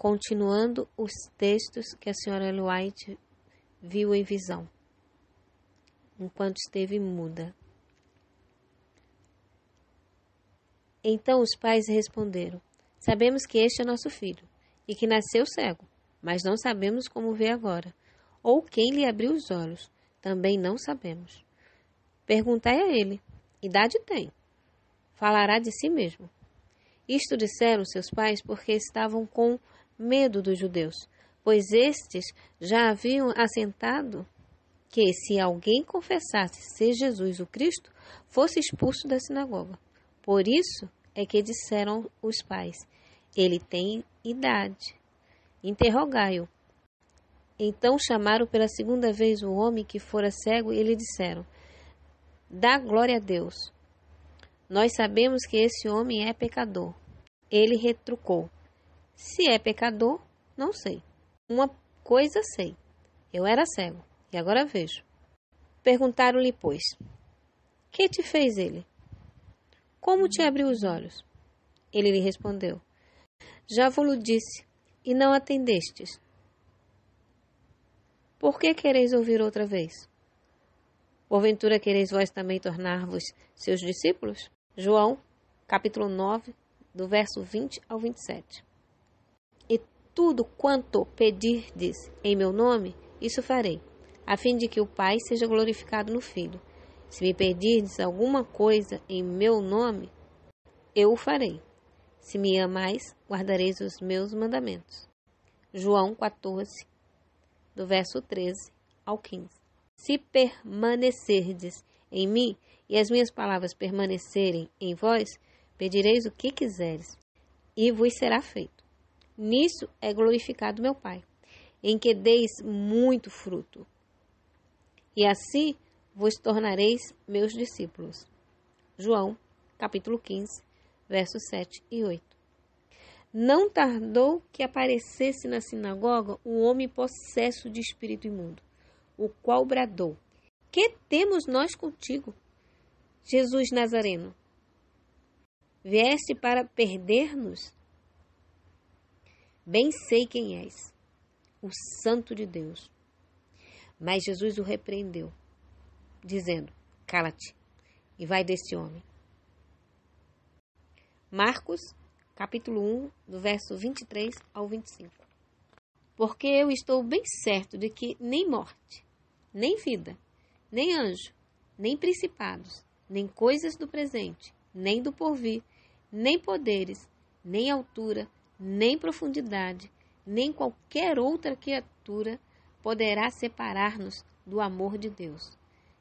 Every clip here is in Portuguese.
continuando os textos que a senhora Ellen White viu em visão, enquanto esteve muda. Então os pais responderam: Sabemos que este é nosso filho, e que nasceu cego, mas não sabemos como vê agora, ou quem lhe abriu os olhos, também não sabemos. Perguntai a ele: Idade tem? Falará de si mesmo. Isto disseram seus pais porque estavam com medo dos judeus, pois estes já haviam assentado que, se alguém confessasse ser Jesus o Cristo, fosse expulso da sinagoga. Por isso é que disseram os pais: Ele tem idade. Interrogai-o. Então chamaram pela segunda vez o homem que fora cego e lhe disseram: Dá glória a Deus. Nós sabemos que esse homem é pecador. Ele retrucou: se é pecador, não sei. Uma coisa sei. Eu era cego e agora vejo. Perguntaram-lhe, pois, que te fez ele? Como te abriu os olhos? Ele lhe respondeu: Já vou-lo disse, e não atendestes. Por que quereis ouvir outra vez? Porventura quereis vós também tornar-vos seus discípulos? João, capítulo 9, do verso 20 ao 27. Tudo quanto pedirdes em meu nome, isso farei, a fim de que o Pai seja glorificado no Filho. Se me pedirdes alguma coisa em meu nome, eu o farei. Se me amais, guardareis os meus mandamentos. João 14, do verso 13 ao 15. Se permanecerdes em mim e as minhas palavras permanecerem em vós, pedireis o que quiseres, e vos será feito. Nisso é glorificado meu Pai, em que deis muito fruto. E assim vos tornareis meus discípulos. João, capítulo 15, versos 7 e 8. Não tardou que aparecesse na sinagoga um homem possesso de espírito imundo, o qual bradou: Que temos nós contigo, Jesus Nazareno? Vieste para perder-nos? Bem sei quem és, o Santo de Deus. Mas Jesus o repreendeu, dizendo: Cala-te e vai desse homem. Marcos, capítulo 1, do verso 23 ao 25. Porque eu estou bem certo de que nem morte, nem vida, nem anjo, nem principados, nem coisas do presente, nem do porvir, nem poderes, nem altura, nem profundidade, nem qualquer outra criatura poderá separar-nos do amor de Deus,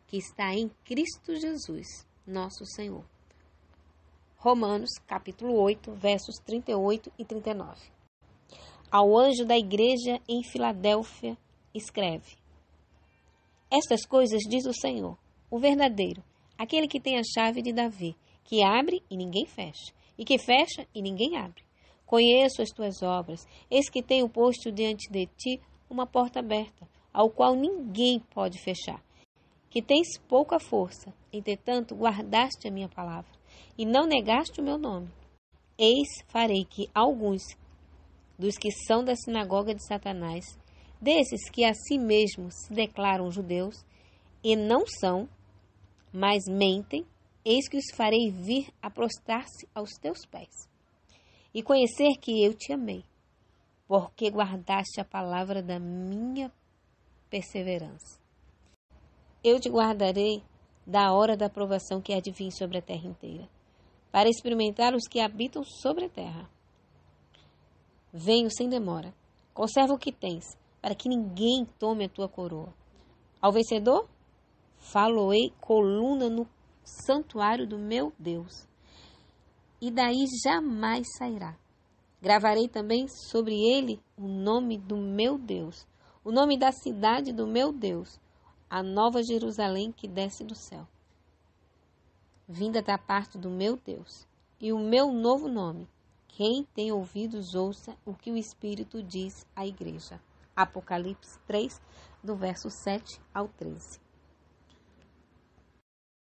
que está em Cristo Jesus, nosso Senhor. Romanos, capítulo 8, versos 38 e 39. Ao anjo da igreja em Filadélfia, escreve: Estas coisas diz o Senhor, o verdadeiro, aquele que tem a chave de Davi, que abre e ninguém fecha, e que fecha e ninguém abre. Conheço as tuas obras. Eis que tenho posto diante de ti uma porta aberta, ao qual ninguém pode fechar. Que tens pouca força, entretanto guardaste a minha palavra, e não negaste o meu nome. Eis farei que alguns dos que são da sinagoga de Satanás, desses que a si mesmos se declaram judeus, e não são, mas mentem, eis que os farei vir a prostrar-se aos teus pés e conhecer que eu te amei, porque guardaste a palavra da minha perseverança. Eu te guardarei da hora da provação que há de vir sobre a terra inteira, para experimentar os que habitam sobre a terra. Venho sem demora, conserva o que tens, para que ninguém tome a tua coroa. Ao vencedor, faloei coluna no santuário do meu Deus e daí jamais sairá. Gravarei também sobre ele o nome do meu Deus, o nome da cidade do meu Deus, a nova Jerusalém que desce do céu, vinda da parte do meu Deus, e o meu novo nome. Quem tem ouvidos, ouça o que o Espírito diz à igreja. Apocalipse 3, do verso 7 ao 13.